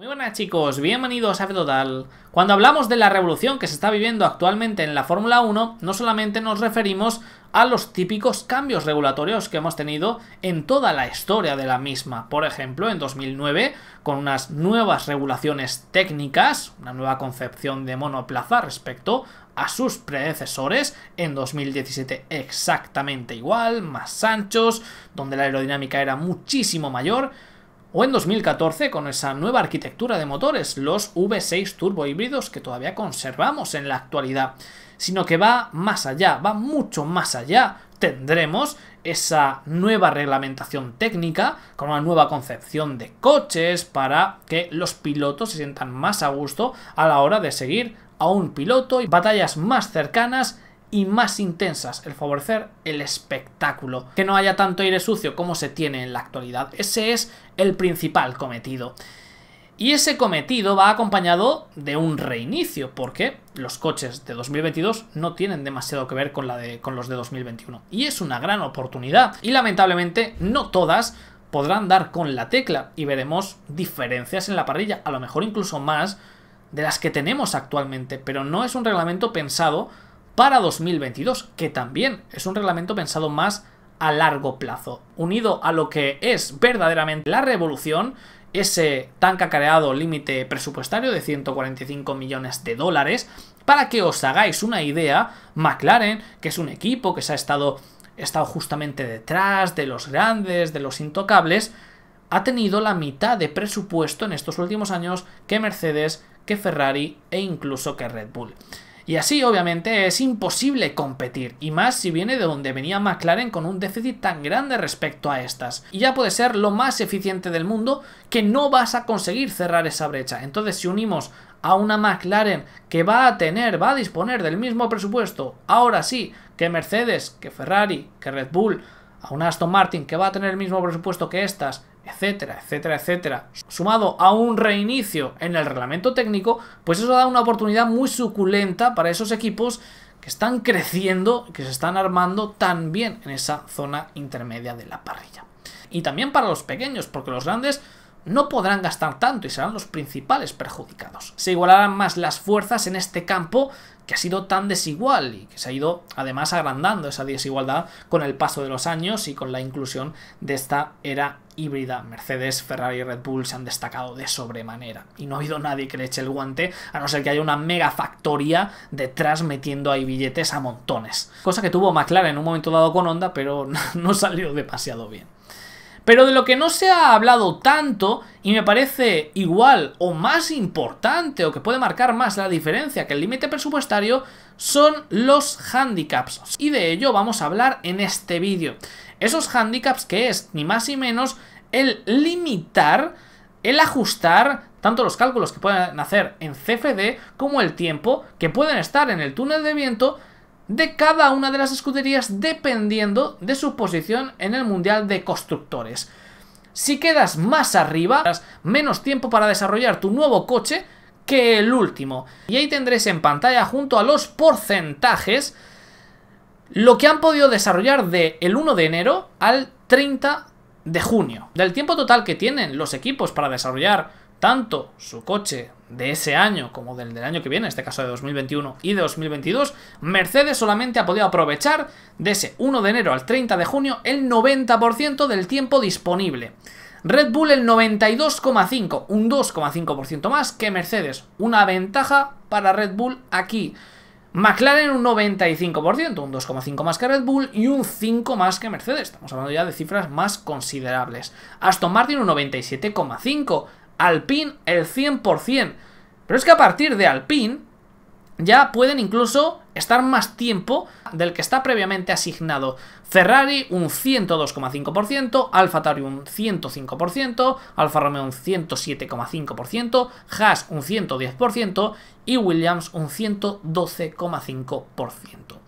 Muy buenas chicos, bienvenidos a Total. Cuando hablamos de la revolución que se está viviendo actualmente en la Fórmula 1, no solamente nos referimos a los típicos cambios regulatorios que hemos tenido en toda la historia de la misma. Por ejemplo, en 2009, con unas nuevas regulaciones técnicas, una nueva concepción de monoplaza respecto a sus predecesores, en 2017 exactamente igual, más anchos, donde la aerodinámica era muchísimo mayor, o en 2014 con esa nueva arquitectura de motores, los V6 turbo híbridos que todavía conservamos en la actualidad, sino que va más allá, va mucho más allá. Tendremos esa nueva reglamentación técnica con una nueva concepción de coches para que los pilotos se sientan más a gusto a la hora de seguir a un piloto y batallas más cercanas y más intensas, el favorecer el espectáculo, que no haya tanto aire sucio como se tiene en la actualidad. Ese es el principal cometido. Y ese cometido va acompañado de un reinicio, porque los coches de 2022 no tienen demasiado que ver con, la con los de 2021. Y es una gran oportunidad. Y lamentablemente no todas podrán dar con la tecla y veremos diferencias en la parrilla, a lo mejor incluso más de las que tenemos actualmente, pero no es un reglamento pensado para 2022, que también es un reglamento pensado más a largo plazo, unido a lo que es verdaderamente la revolución, ese tan cacareado límite presupuestario de 145 millones de dólares, para que os hagáis una idea, McLaren, que es un equipo que se ha estado, estado justamente detrás de los grandes, de los intocables, ha tenido la mitad de presupuesto en estos últimos años que Mercedes, que Ferrari e incluso que Red Bull. Y así, obviamente, es imposible competir, y más si viene de donde venía McLaren con un déficit tan grande respecto a estas. Y ya puede ser lo más eficiente del mundo que no vas a conseguir cerrar esa brecha. Entonces, si unimos a una McLaren que va a tener, va a disponer del mismo presupuesto, ahora sí, que Mercedes, que Ferrari, que Red Bull, a una Aston Martin que va a tener el mismo presupuesto que estas, etcétera, etcétera, etcétera, sumado a un reinicio en el reglamento técnico, pues eso da una oportunidad muy suculenta para esos equipos que están creciendo, que se están armando tan bien en esa zona intermedia de la parrilla. Y también para los pequeños, porque los grandes no podrán gastar tanto y serán los principales perjudicados. Se igualarán más las fuerzas en este campo que ha sido tan desigual y que se ha ido además agrandando esa desigualdad con el paso de los años y con la inclusión de esta era híbrida. Mercedes, Ferrari y Red Bull se han destacado de sobremanera y no ha habido nadie que le eche el guante a no ser que haya una mega factoría detrás metiendo ahí billetes a montones. Cosa que tuvo McLaren en un momento dado con Honda pero no salió demasiado bien. Pero de lo que no se ha hablado tanto y me parece igual o más importante o que puede marcar más la diferencia que el límite presupuestario son los handicaps. Y de ello vamos a hablar en este vídeo. Esos handicaps que es ni más ni menos el limitar, el ajustar tanto los cálculos que pueden hacer en CFD como el tiempo que pueden estar en el túnel de viento de cada una de las escuderías dependiendo de su posición en el Mundial de Constructores. Si quedas más arriba, menos tiempo para desarrollar tu nuevo coche que el último. Y ahí tendréis en pantalla junto a los porcentajes lo que han podido desarrollar del el 1 de enero al 30 de junio. Del tiempo total que tienen los equipos para desarrollar tanto su coche de ese año como del, del, año que viene, en este caso de 2021 y de 2022, Mercedes solamente ha podido aprovechar de ese 1 de enero al 30 de junio el 90% del tiempo disponible. Red Bull el 92,5, un 2,5% más que Mercedes. Una ventaja para Red Bull aquí. McLaren un 95%, un 2,5 más que Red Bull y un 5 más que Mercedes. Estamos hablando ya de cifras más considerables. Aston Martin un 97,5, Alpine el 100%. Pero es que a partir de Alpine ya pueden incluso estar más tiempo del que está previamente asignado. Ferrari un 102,5%, Alfa Tauri un 105%, Alfa Romeo un 107,5%, Haas un 110% y Williams un 112,5%.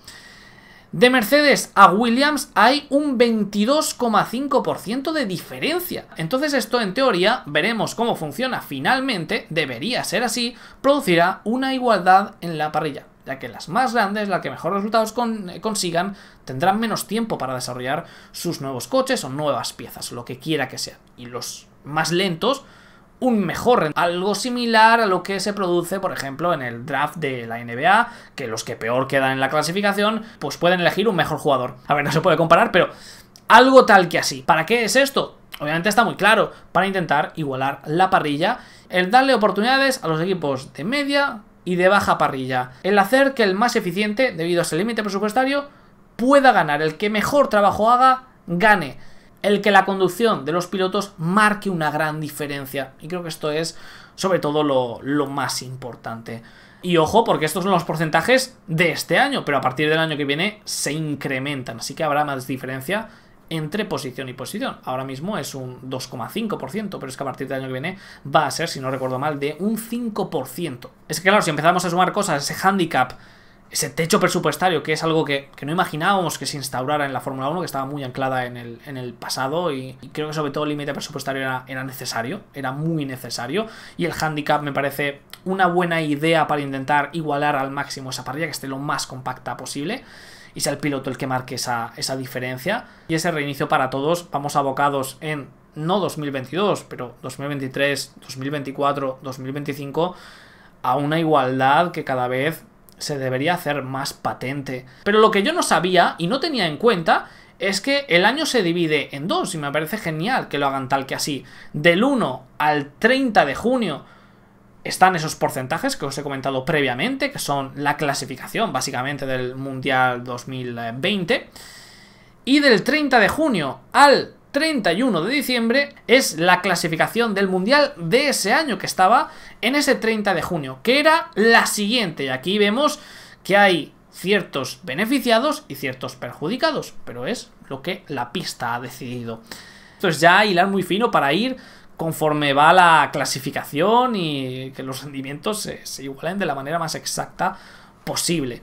De Mercedes a Williams hay un 22,5% de diferencia. Entonces esto en teoría, veremos cómo funciona finalmente, debería ser así, producirá una igualdad en la parrilla, ya que las más grandes, las que mejor resultados eh, consigan, tendrán menos tiempo para desarrollar sus nuevos coches o nuevas piezas, lo que quiera que sea. Y los más lentos un mejor, algo similar a lo que se produce, por ejemplo, en el draft de la NBA, que los que peor quedan en la clasificación, pues pueden elegir un mejor jugador. A ver, no se puede comparar, pero algo tal que así. ¿Para qué es esto? Obviamente está muy claro, para intentar igualar la parrilla, el darle oportunidades a los equipos de media y de baja parrilla, el hacer que el más eficiente, debido a ese límite presupuestario, pueda ganar, el que mejor trabajo haga, gane el que la conducción de los pilotos marque una gran diferencia. Y creo que esto es sobre todo lo, más importante. Y ojo, porque estos son los porcentajes de este año, pero a partir del año que viene se incrementan, así que habrá más diferencia entre posición y posición. Ahora mismo es un 2,5%, pero es que a partir del año que viene va a ser, si no recuerdo mal, de un 5%. Es que claro, si empezamos a sumar cosas, ese handicap ese techo presupuestario, que es algo que, no imaginábamos que se instaurara en la Fórmula 1, que estaba muy anclada en el, en el pasado, y, creo que sobre todo el límite presupuestario era, necesario, era muy necesario, y el handicap me parece una buena idea para intentar igualar al máximo esa parrilla, que esté lo más compacta posible, y sea el piloto el que marque esa, esa diferencia, y ese reinicio para todos, vamos abocados en no 2022, pero 2023, 2024, 2025, a una igualdad que cada vez se debería hacer más patente. Pero lo que yo no sabía y no tenía en cuenta es que el año se divide en dos y me parece genial que lo hagan tal que así. Del 1 al 30 de junio están esos porcentajes que os he comentado previamente, que son la clasificación básicamente del Mundial 2020. Y del 30 de junio al 31 de diciembre es la clasificación del Mundial de ese año que estaba en ese 30 de junio, que era la siguiente. Y aquí vemos que hay ciertos beneficiados y ciertos perjudicados, pero es lo que la pista ha decidido. Esto es ya hilar muy fino para ir conforme va la clasificación y que los rendimientos se, se igualen de la manera más exacta posible.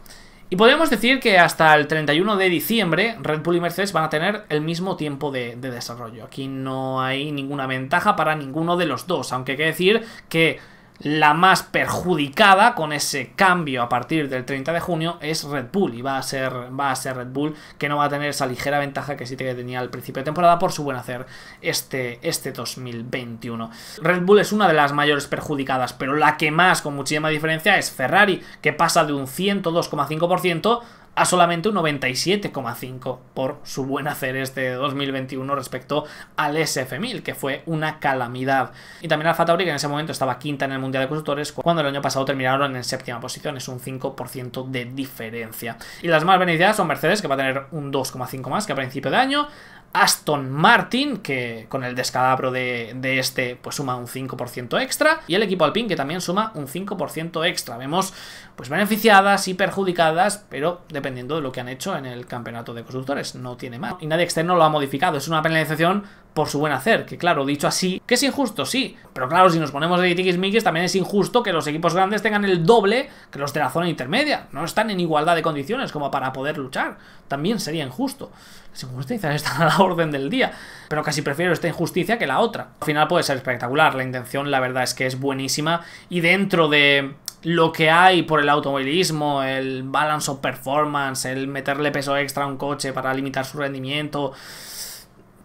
Y podemos decir que hasta el 31 de diciembre Red Bull y Mercedes van a tener el mismo tiempo de, desarrollo. Aquí no hay ninguna ventaja para ninguno de los dos, aunque hay que decir que la más perjudicada con ese cambio a partir del 30 de junio es Red Bull y va a ser, va a ser Red Bull que no va a tener esa ligera ventaja que sí que tenía al principio de temporada por su buen hacer este, este 2021. Red Bull es una de las mayores perjudicadas, pero la que más con muchísima diferencia es Ferrari, que pasa de un 102,5% a solamente un 97,5 por su buen hacer este 2021 respecto al SF1000, que fue una calamidad. Y también Alfa Tauri, que en ese momento estaba quinta en el Mundial de Constructores, cuando el año pasado terminaron en séptima posición, es un 5% de diferencia. Y las más beneficiadas son Mercedes, que va a tener un 2,5 más que a principio de año, Aston Martin, que con el descalabro de, este pues suma un 5% extra, y el equipo Alpine que también suma un 5% extra. Vemos pues beneficiadas y perjudicadas, pero dependiendo de lo que han hecho en el campeonato de constructores, no tiene más. Y nadie externo lo ha modificado, es una penalización por su buen hacer, que claro, dicho así, que es injusto, sí, pero claro, si nos ponemos de tiquismiquis, también es injusto que los equipos grandes tengan el doble que los de la zona intermedia, no están en igualdad de condiciones como para poder luchar, también sería injusto. Las injusticias están a la orden del día, pero casi prefiero esta injusticia que la otra. Al final puede ser espectacular, la intención la verdad es que es buenísima y dentro de lo que hay por el automovilismo, el balance of performance, el meterle peso extra a un coche para limitar su rendimiento,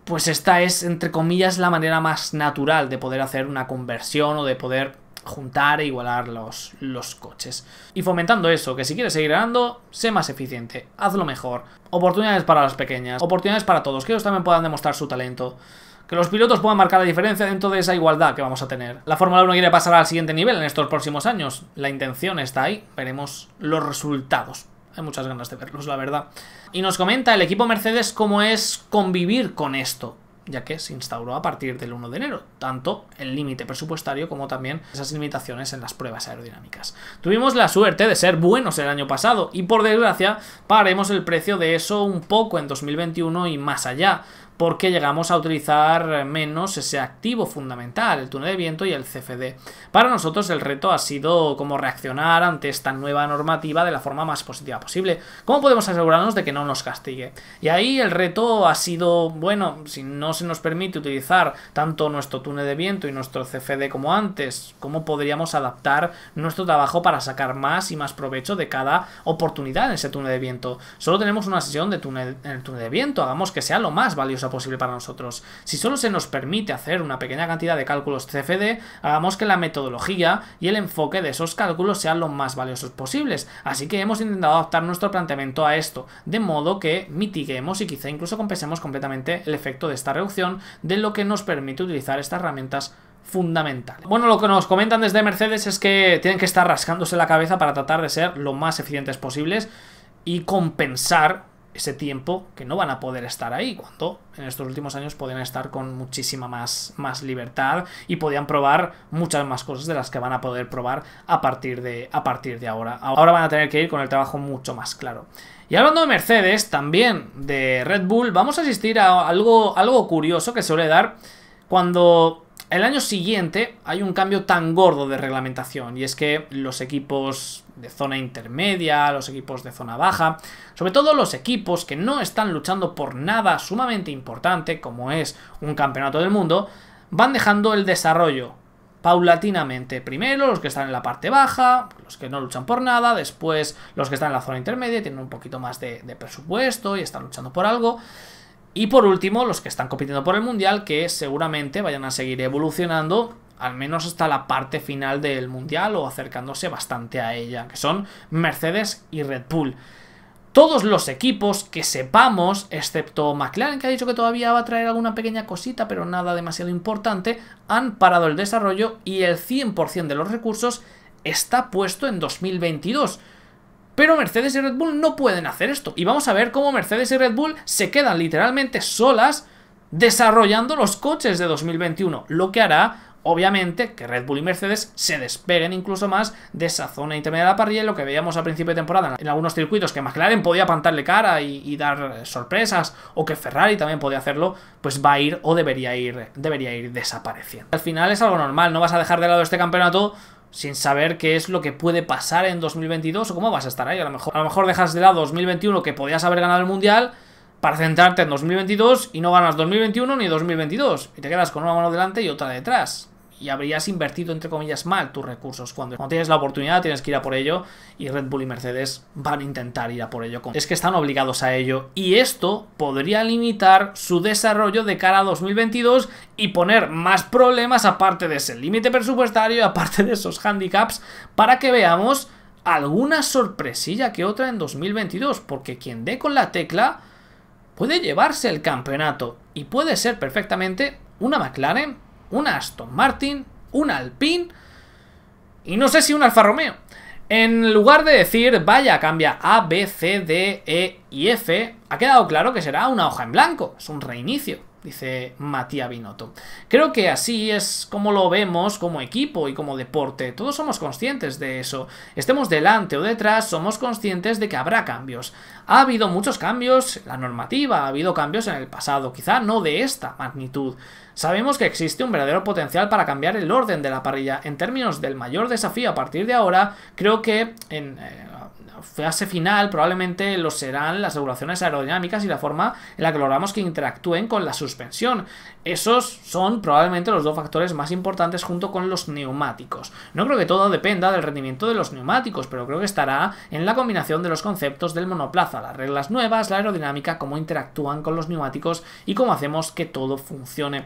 pues esta es, entre comillas, la manera más natural de poder hacer una conversión o de poder juntar e igualar los, los coches. Y fomentando eso, que si quieres seguir ganando, sé más eficiente, hazlo mejor. Oportunidades para las pequeñas, oportunidades para todos, que ellos también puedan demostrar su talento. Que los pilotos puedan marcar la diferencia dentro de esa igualdad que vamos a tener. La Fórmula 1 quiere pasar al siguiente nivel en estos próximos años. La intención está ahí, veremos los resultados. Hay muchas ganas de verlos, la verdad. Y nos comenta el equipo Mercedes cómo es convivir con esto, ya que se instauró a partir del 1 de enero, tanto el límite presupuestario como también esas limitaciones en las pruebas aerodinámicas. Tuvimos la suerte de ser buenos el año pasado y por desgracia pagaremos el precio de eso un poco en 2021 y más allá, porque llegamos a utilizar menos ese activo fundamental, el túnel de viento y el CFD. Para nosotros el reto ha sido cómo reaccionar ante esta nueva normativa de la forma más positiva posible. ¿Cómo podemos asegurarnos de que no nos castigue? Y ahí el reto ha sido, bueno, si no se nos permite utilizar tanto nuestro túnel de viento y nuestro CFD como antes, ¿cómo podríamos adaptar nuestro trabajo para sacar más y más provecho de cada oportunidad en ese túnel de viento? Solo tenemos una sesión de túnel, en el túnel de viento, hagamos que sea lo más valioso posible para nosotros. Si solo se nos permite hacer una pequeña cantidad de cálculos CFD, hagamos que la metodología y el enfoque de esos cálculos sean lo más valiosos posibles. Así que hemos intentado adaptar nuestro planteamiento a esto, de modo que mitiguemos y quizá incluso compensemos completamente el efecto de esta reducción de lo que nos permite utilizar estas herramientas fundamentales. Bueno, lo que nos comentan desde Mercedes es que tienen que estar rascándose la cabeza para tratar de ser lo más eficientes posibles y compensar ese tiempo que no van a poder estar ahí, cuando en estos últimos años podían estar con muchísima más, más libertad y podían probar muchas más cosas de las que van a poder probar a partir, de, a partir de ahora. Ahora van a tener que ir con el trabajo mucho más claro. Y hablando de Mercedes, también de Red Bull, vamos a asistir a algo, algo curioso que suele dar cuando el año siguiente hay un cambio tan gordo de reglamentación y es que los equipos de zona intermedia, los equipos de zona baja, sobre todo los equipos que no están luchando por nada sumamente importante como es un campeonato del mundo, van dejando el desarrollo paulatinamente. Primero los que están en la parte baja, los que no luchan por nada, después los que están en la zona intermedia, tienen un poquito más de, de presupuesto y están luchando por algo. Y por último, los que están compitiendo por el Mundial, que seguramente vayan a seguir evolucionando, al menos hasta la parte final del Mundial o acercándose bastante a ella, que son Mercedes y Red Bull. Todos los equipos que sepamos, excepto McLaren, que ha dicho que todavía va a traer alguna pequeña cosita, pero nada demasiado importante, han parado el desarrollo y el 100% de los recursos está puesto en 2022 pero Mercedes y Red Bull no pueden hacer esto. Y vamos a ver cómo Mercedes y Red Bull se quedan literalmente solas desarrollando los coches de 2021. Lo que hará, obviamente, que Red Bull y Mercedes se despeguen incluso más de esa zona intermedia de la parrilla. Lo que veíamos a principio de temporada en algunos circuitos que McLaren podía pantarle cara y, dar eh, sorpresas. O que Ferrari también podía hacerlo. Pues va a ir o debería ir, debería ir desapareciendo. Al final es algo normal. No vas a dejar de lado este campeonato sin saber qué es lo que puede pasar en 2022 o cómo vas a estar ahí. A lo mejor, a lo mejor dejas de lado 2021 que podías haber ganado el Mundial para centrarte en 2022 y no ganas 2021 ni 2022 y te quedas con una mano delante y otra detrás y habrías invertido, entre comillas, mal tus recursos. Cuando, tienes la oportunidad tienes que ir a por ello y Red Bull y Mercedes van a intentar ir a por ello. Es que están obligados a ello y esto podría limitar su desarrollo de cara a 2022 y poner más problemas aparte de ese límite presupuestario, aparte de esos handicaps, para que veamos alguna sorpresilla que otra en 2022, porque quien dé con la tecla puede llevarse el campeonato y puede ser perfectamente una McLaren un Aston Martin, un Alpine y no sé si un Alfa Romeo. En lugar de decir, vaya, cambia A, B, C, D, E y F, ha quedado claro que será una hoja en blanco, es un reinicio, dice Matías Binotto. Creo que así es como lo vemos como equipo y como deporte, todos somos conscientes de eso. Estemos delante o detrás, somos conscientes de que habrá cambios. Ha habido muchos cambios la normativa, ha habido cambios en el pasado, quizá no de esta magnitud. Sabemos que existe un verdadero potencial para cambiar el orden de la parrilla. En términos del mayor desafío a partir de ahora, creo que en, eh, la fase final probablemente lo serán las regulaciones aerodinámicas y la forma en la que logramos que interactúen con la suspensión. Esos son probablemente los dos factores más importantes junto con los neumáticos. No creo que todo dependa del rendimiento de los neumáticos, pero creo que estará en la combinación de los conceptos del monoplaza, las reglas nuevas, la aerodinámica, cómo interactúan con los neumáticos y cómo hacemos que todo funcione.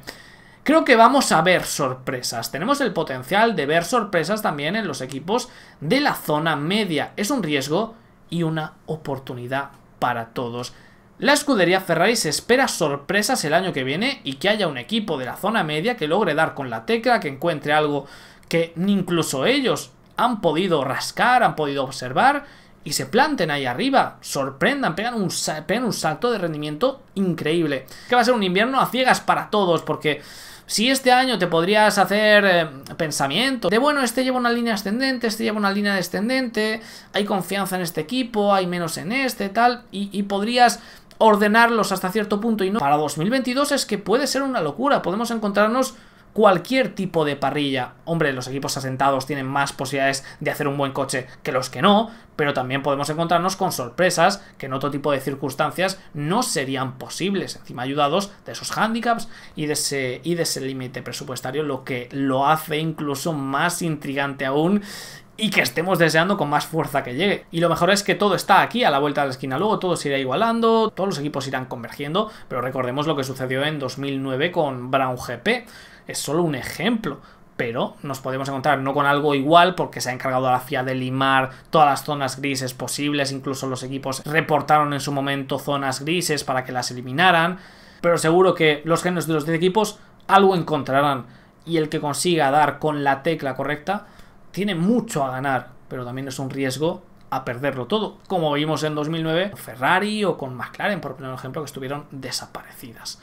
Creo que vamos a ver sorpresas. Tenemos el potencial de ver sorpresas también en los equipos de la zona media. Es un riesgo y una oportunidad para todos. La escudería Ferrari se espera sorpresas el año que viene y que haya un equipo de la zona media que logre dar con la teca que encuentre algo que incluso ellos han podido rascar, han podido observar y se planten ahí arriba, sorprendan, pegan un, pegan un salto de rendimiento increíble. Que va a ser un invierno a ciegas para todos porque si este año te podrías hacer eh, pensamiento de, bueno, este lleva una línea ascendente, este lleva una línea descendente, hay confianza en este equipo, hay menos en este, tal, y podrías ordenarlos hasta cierto punto y no. Para 2022 es que puede ser una locura, podemos encontrarnos cualquier tipo de parrilla. Hombre, los equipos asentados tienen más posibilidades de hacer un buen coche que los que no, pero también podemos encontrarnos con sorpresas que en otro tipo de circunstancias no serían posibles, encima ayudados de esos hándicaps y de ese, y de ese límite presupuestario, lo que lo hace incluso más intrigante aún y que estemos deseando con más fuerza que llegue. Y lo mejor es que todo está aquí a la vuelta de la esquina. Luego todo se irá igualando, todos los equipos irán convergiendo, pero recordemos lo que sucedió en 2009 con Brown GP. Es solo un ejemplo pero nos podemos encontrar no con algo igual porque se ha encargado a la FIA de limar todas las zonas grises posibles, incluso los equipos reportaron en su momento zonas grises para que las eliminaran, pero seguro que los genios de los 10 equipos algo encontrarán y el que consiga dar con la tecla correcta tiene mucho a ganar, pero también es un riesgo a perderlo todo, como vimos en 2009 con Ferrari o con McLaren, por poner ejemplo, que estuvieron desaparecidas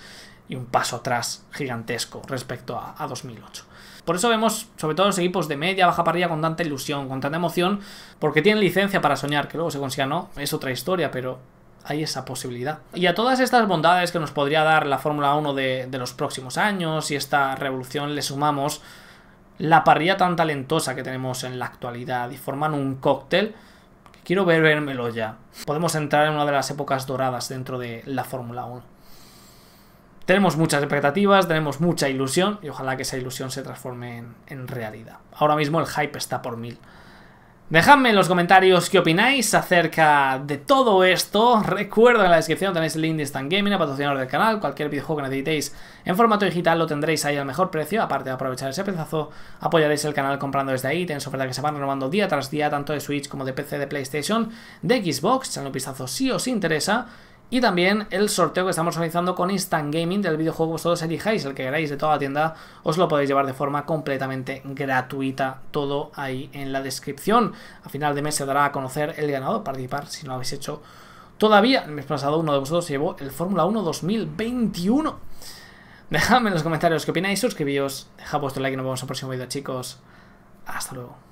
y un paso atrás gigantesco respecto a, 2008. Por eso vemos sobre todo los equipos de media, baja parrilla con tanta ilusión, con tanta emoción, porque tienen licencia para soñar, que luego se consiga no, es otra historia, pero hay esa posibilidad. Y a todas estas bondades que nos podría dar la Fórmula 1 de, de los próximos años y esta revolución le sumamos la parrilla tan talentosa que tenemos en la actualidad y forman un cóctel quiero bebérmelo ya. Podemos entrar en una de las épocas doradas dentro de la Fórmula 1. Tenemos muchas expectativas, tenemos mucha ilusión y ojalá que esa ilusión se transforme en realidad. Ahora mismo el hype está por mil. Dejadme en los comentarios qué opináis acerca de todo esto. Recuerda en la descripción tenéis el link de Stan Gaming, el patrocinador del canal. Cualquier videojuego que necesitéis en formato digital lo tendréis ahí al mejor precio. Aparte de aprovechar ese pedazo, apoyaréis el canal comprando desde ahí. Tenéis ofertas que se van renovando día tras día, tanto de Switch como de PC, de PlayStation, de Xbox. Echadle un vistazo si os interesa. Y también el sorteo que estamos organizando con Instant Gaming del videojuego que vosotros elijáis, el que queráis de toda la tienda, os lo podéis llevar de forma completamente gratuita, todo ahí en la descripción. A final de mes se dará a conocer el ganador, participar si no lo habéis hecho todavía. El mes pasado uno de vosotros llevó el Fórmula 1 2021. Dejadme en los comentarios qué opináis, suscribíos, dejad vuestro like y nos vemos en el próximo vídeo chicos. Hasta luego.